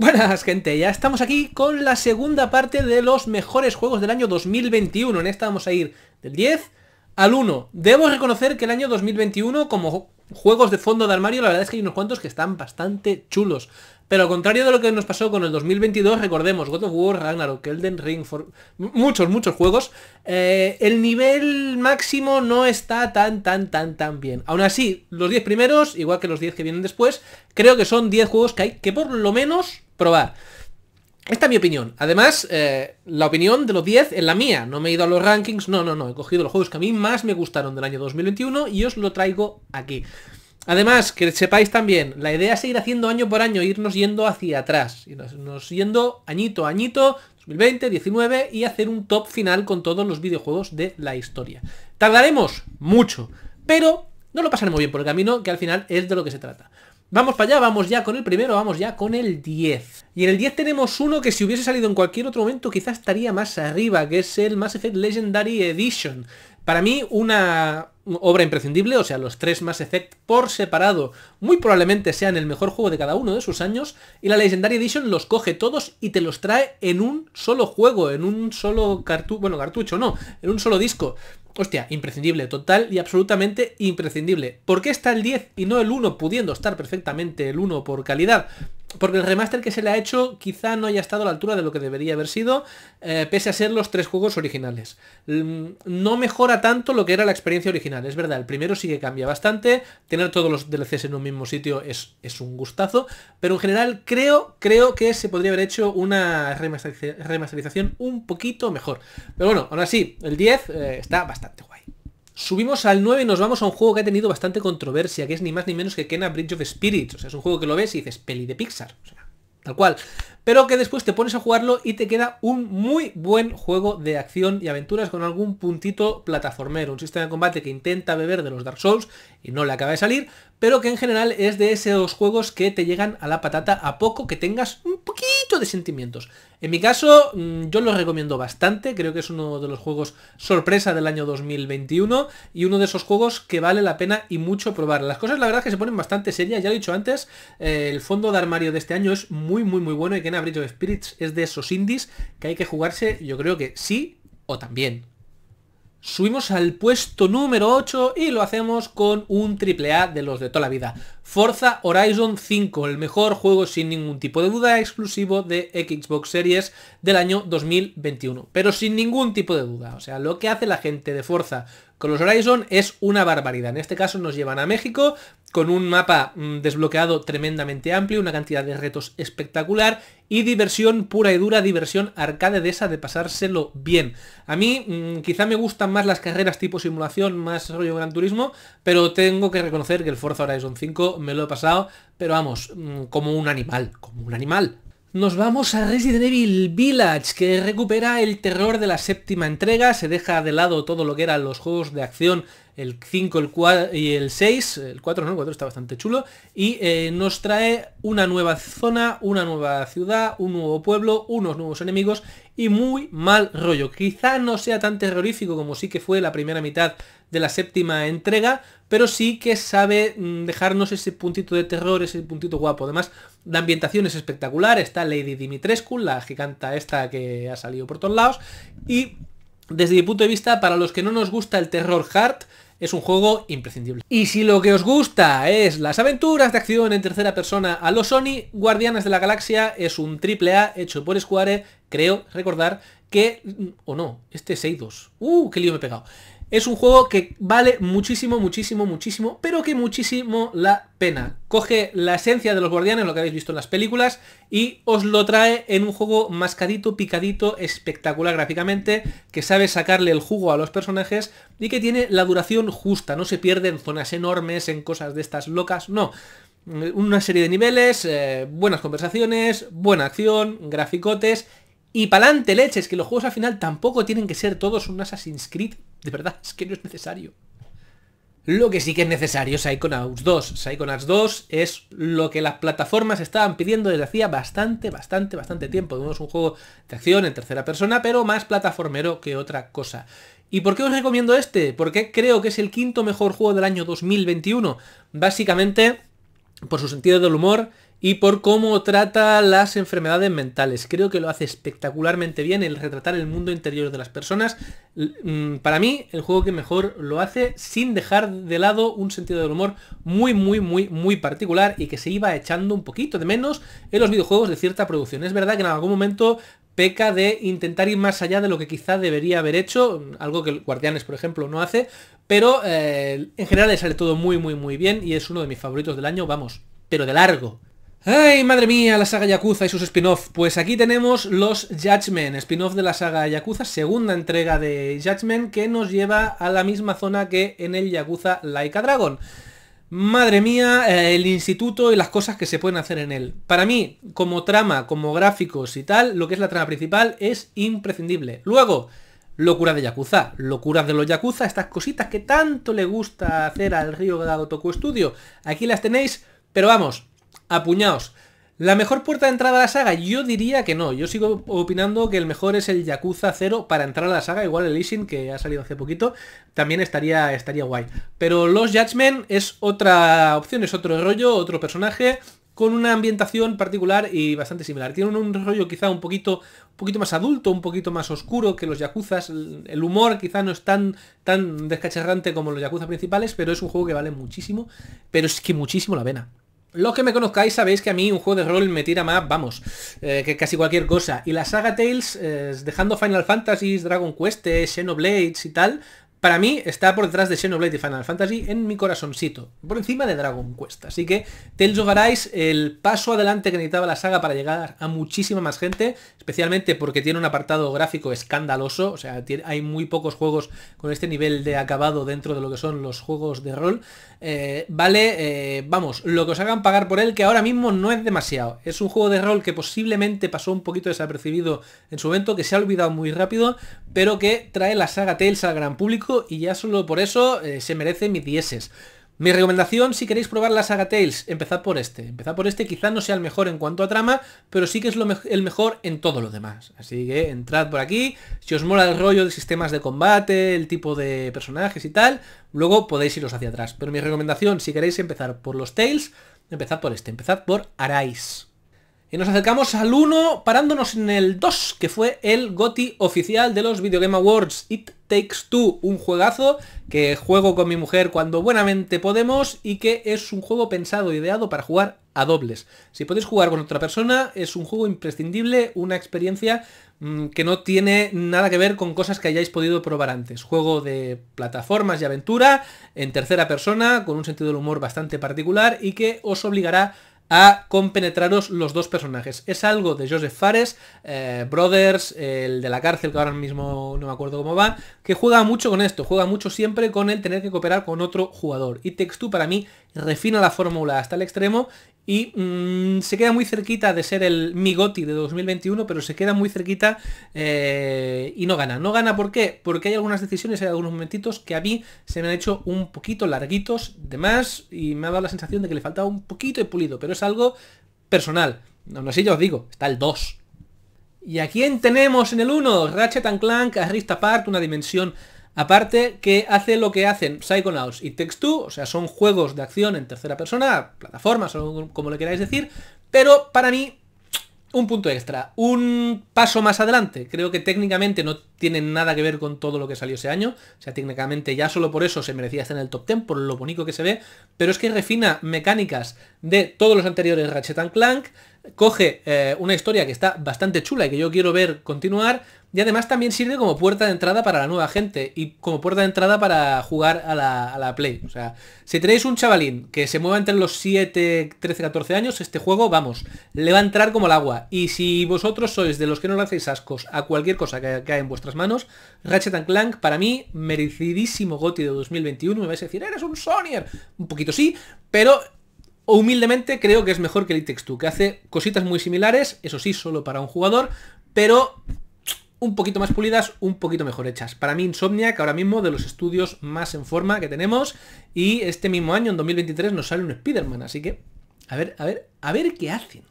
Buenas gente, ya estamos aquí con la segunda parte de los mejores juegos del año 2021. En esta vamos a ir del 10 al 1. Debo reconocer que el año 2021 como juegos de fondo de armario la verdad es que hay unos cuantos que están bastante chulos. Pero al contrario de lo que nos pasó con el 2022, recordemos, God of War, Ragnarok, Elden Ring, muchos, muchos juegos, eh, el nivel máximo no está tan, tan, tan, tan bien. Aún así, los 10 primeros, igual que los 10 que vienen después, creo que son 10 juegos que hay que por lo menos probar. Esta es mi opinión. Además, eh, la opinión de los 10 es la mía. No me he ido a los rankings, no, no, no. He cogido los juegos que a mí más me gustaron del año 2021 y os lo traigo aquí. Además, que sepáis también, la idea es seguir haciendo año por año, irnos yendo hacia atrás, irnos yendo añito a añito, 2020, 19 y hacer un top final con todos los videojuegos de la historia. Tardaremos mucho, pero no lo pasaremos bien por el camino, que al final es de lo que se trata. Vamos para allá, vamos ya con el primero, vamos ya con el 10. Y en el 10 tenemos uno que si hubiese salido en cualquier otro momento quizás estaría más arriba, que es el Mass Effect Legendary Edition. Para mí una obra imprescindible, o sea, los tres Mass Effect por separado muy probablemente sean el mejor juego de cada uno de sus años y la Legendary Edition los coge todos y te los trae en un solo juego, en un solo cartucho, bueno, cartucho no, en un solo disco hostia, imprescindible, total y absolutamente imprescindible. ¿Por qué está el 10 y no el 1 pudiendo estar perfectamente el 1 por calidad? porque el remaster que se le ha hecho quizá no haya estado a la altura de lo que debería haber sido, eh, pese a ser los tres juegos originales. Mm, no mejora tanto lo que era la experiencia original, es verdad, el primero sí que cambia bastante, tener todos los DLCs en un mismo sitio es, un gustazo, pero en general creo, creo que se podría haber hecho una remasterización un poquito mejor. Pero bueno, aún así, el 10 eh, está bastante guay. Subimos al 9 y nos vamos a un juego que ha tenido bastante controversia, que es ni más ni menos que Kena Bridge of Spirits. O sea, es un juego que lo ves y dices, peli de Pixar. O sea, tal cual pero que después te pones a jugarlo y te queda un muy buen juego de acción y aventuras con algún puntito plataformero, un sistema de combate que intenta beber de los Dark Souls y no le acaba de salir, pero que en general es de esos juegos que te llegan a la patata a poco que tengas un poquito de sentimientos. En mi caso, mm, yo lo recomiendo bastante, creo que es uno de los juegos sorpresa del año 2021 y uno de esos juegos que vale la pena y mucho probar. Las cosas la verdad es que se ponen bastante serias, ya lo he dicho antes, eh, el fondo de armario de este año es muy muy muy bueno y que Bridge of Spirits es de esos indies que hay que jugarse, yo creo que sí o también. Subimos al puesto número 8 y lo hacemos con un triple A de los de toda la vida. Forza Horizon 5, el mejor juego sin ningún tipo de duda exclusivo de Xbox Series del año 2021. Pero sin ningún tipo de duda. O sea, lo que hace la gente de Forza con los Horizon es una barbaridad. En este caso nos llevan a México con un mapa mm, desbloqueado tremendamente amplio, una cantidad de retos espectacular y diversión pura y dura, diversión arcade de esa de pasárselo bien. A mí mm, quizá me gustan más las carreras tipo simulación, más rollo Gran Turismo, pero tengo que reconocer que el Forza Horizon 5 me lo he pasado, pero vamos, mm, como un animal, como un animal. Nos vamos a Resident Evil Village, que recupera el terror de la séptima entrega, se deja de lado todo lo que eran los juegos de acción el 5 el y el 6, el 4 no, el 4 está bastante chulo, y eh, nos trae una nueva zona, una nueva ciudad, un nuevo pueblo, unos nuevos enemigos y muy mal rollo. Quizá no sea tan terrorífico como sí que fue la primera mitad de la séptima entrega, pero sí que sabe mm, dejarnos ese puntito de terror, ese puntito guapo. Además, la ambientación es espectacular, está Lady Dimitrescu, la giganta esta que ha salido por todos lados, y desde mi punto de vista, para los que no nos gusta el terror hard, es un juego imprescindible. Y si lo que os gusta es las aventuras de acción en tercera persona a los Sony, Guardianes de la Galaxia es un triple A hecho por Square, creo recordar que... o no, este es Eidos. ¡Uh, qué lío me he pegado! Es un juego que vale muchísimo, muchísimo, muchísimo, pero que muchísimo la pena. Coge la esencia de los guardianes, lo que habéis visto en las películas, y os lo trae en un juego mascadito, picadito, espectacular gráficamente, que sabe sacarle el jugo a los personajes y que tiene la duración justa, no se pierde en zonas enormes, en cosas de estas locas, no una serie de niveles, eh, buenas conversaciones, buena acción, graficotes y pa'lante leches, que los juegos al final tampoco tienen que ser todos un Assassin's Creed de verdad, es que no es necesario. Lo que sí que es necesario es Psychonauts 2. Psychonauts 2 es lo que las plataformas estaban pidiendo desde hacía bastante, bastante, bastante tiempo. tenemos un juego de acción en tercera persona, pero más plataformero que otra cosa. ¿Y por qué os recomiendo este? Porque creo que es el quinto mejor juego del año 2021. Básicamente por su sentido del humor y por cómo trata las enfermedades mentales. Creo que lo hace espectacularmente bien el retratar el mundo interior de las personas. Mm, para mí, el juego que mejor lo hace sin dejar de lado un sentido del humor muy, muy, muy, muy particular y que se iba echando un poquito de menos en los videojuegos de cierta producción. Es verdad que en algún momento peca de intentar ir más allá de lo que quizá debería haber hecho, algo que Guardianes, por ejemplo, no hace, pero eh, en general le sale todo muy, muy, muy bien y es uno de mis favoritos del año, vamos, pero de largo ¡Ay, madre mía! La saga Yakuza y sus spin-off. Pues aquí tenemos los Judgment, spin-off de la saga Yakuza, segunda entrega de Judgment, que nos lleva a la misma zona que en el Yakuza Laika Dragon. Madre mía, eh, el instituto y las cosas que se pueden hacer en él. Para mí, como trama, como gráficos y tal, lo que es la trama principal es imprescindible. Luego, locura de Yakuza, locuras de los Yakuza, estas cositas que tanto le gusta hacer al Río Toku Studio. Aquí las tenéis, pero vamos, apuñados. La mejor puerta de entrada a la saga, yo diría que no. Yo sigo opinando que el mejor es el Yakuza 0 para entrar a la saga, igual el Ishin que ha salido hace poquito, también estaría, estaría guay. Pero Los Judgment es otra opción, es otro rollo, otro personaje con una ambientación particular y bastante similar. Tiene un, rollo quizá un poquito, un poquito más adulto, un poquito más oscuro que los Yakuza El humor quizá no es tan, tan descacharrante como los Yakuza principales, pero es un juego que vale muchísimo, pero es que muchísimo la pena. Los que me conozcáis sabéis que a mí un juego de rol me tira más, vamos, eh, que casi cualquier cosa. Y la saga Tales, eh, dejando Final Fantasy, Dragon Quest, Xenoblades y tal, para mí está por detrás de Xenoblade y Final Fantasy en mi corazoncito, por encima de Dragon Quest. Así que Tales of el paso adelante que necesitaba la saga para llegar a muchísima más gente, especialmente porque tiene un apartado gráfico escandaloso, o sea, hay muy pocos juegos con este nivel de acabado dentro de lo que son los juegos de rol. Eh, vale, eh, vamos, lo que os hagan pagar por él, que ahora mismo no es demasiado. Es un juego de rol que posiblemente pasó un poquito desapercibido en su momento, que se ha olvidado muy rápido, pero que trae la saga Tales al gran público y ya solo por eso eh, se merece mis 10 mi recomendación, si queréis probar la saga Tales, empezad por este. Empezad por este, quizá no sea el mejor en cuanto a trama, pero sí que es el mejor en todo lo demás. Así que entrad por aquí, si os mola el rollo de sistemas de combate, el tipo de personajes y tal, luego podéis iros hacia atrás. Pero mi recomendación, si queréis empezar por los Tales, empezad por este, empezad por Arise. Y nos acercamos al 1 parándonos en el 2, que fue el GOTI oficial de los Video Game Awards, It Takes Two, un juegazo que juego con mi mujer cuando buenamente podemos y que es un juego pensado, ideado para jugar a dobles. Si podéis jugar con otra persona, es un juego imprescindible, una experiencia mm, que no tiene nada que ver con cosas que hayáis podido probar antes. Juego de plataformas y aventura, en tercera persona, con un sentido del humor bastante particular y que os obligará a a compenetraros los dos personajes. Es algo de Joseph Fares, eh, Brothers, el de la cárcel, que ahora mismo no me acuerdo cómo va, que juega mucho con esto, juega mucho siempre con el tener que cooperar con otro jugador. Y Textu para mí refina la fórmula hasta el extremo y mm, se queda muy cerquita de ser el Migoti de 2021, pero se queda muy cerquita eh, y no gana. No gana ¿por qué? Porque hay algunas decisiones, hay algunos momentitos que a mí se me han hecho un poquito larguitos de más y me ha dado la sensación de que le faltaba un poquito de pulido, pero es algo personal. No, así ya os digo, está el 2. ¿Y a quién tenemos en el 1? Ratchet and Clank, Rift Part una dimensión Aparte que hace lo que hacen Psychonauts y Text 2, o sea, son juegos de acción en tercera persona, plataformas o como le queráis decir, pero para mí un punto extra, un paso más adelante. Creo que técnicamente no tiene nada que ver con todo lo que salió ese año. O sea, técnicamente ya solo por eso se merecía estar en el top 10, por lo bonito que se ve. Pero es que refina mecánicas de todos los anteriores Ratchet Clank. Coge eh, una historia que está bastante chula y que yo quiero ver continuar y además también sirve como puerta de entrada para la nueva gente y como puerta de entrada para jugar a la, Play. O sea, si tenéis un chavalín que se mueva entre los 7, 13, 14 años, este juego, vamos, le va a entrar como el agua. Y si vosotros sois de los que no le hacéis ascos a cualquier cosa que haya en vuestras manos, Ratchet Clank, para mí, merecidísimo goti de 2021, me vais a decir, eres un sonier. Un poquito sí, pero humildemente creo que es mejor que el texto que hace cositas muy similares, eso sí, solo para un jugador, pero un poquito más pulidas, un poquito mejor hechas. Para mí Insomniac ahora mismo de los estudios más en forma que tenemos y este mismo año, en 2023, nos sale un Spider-Man, así que a ver, a ver, a ver qué hacen.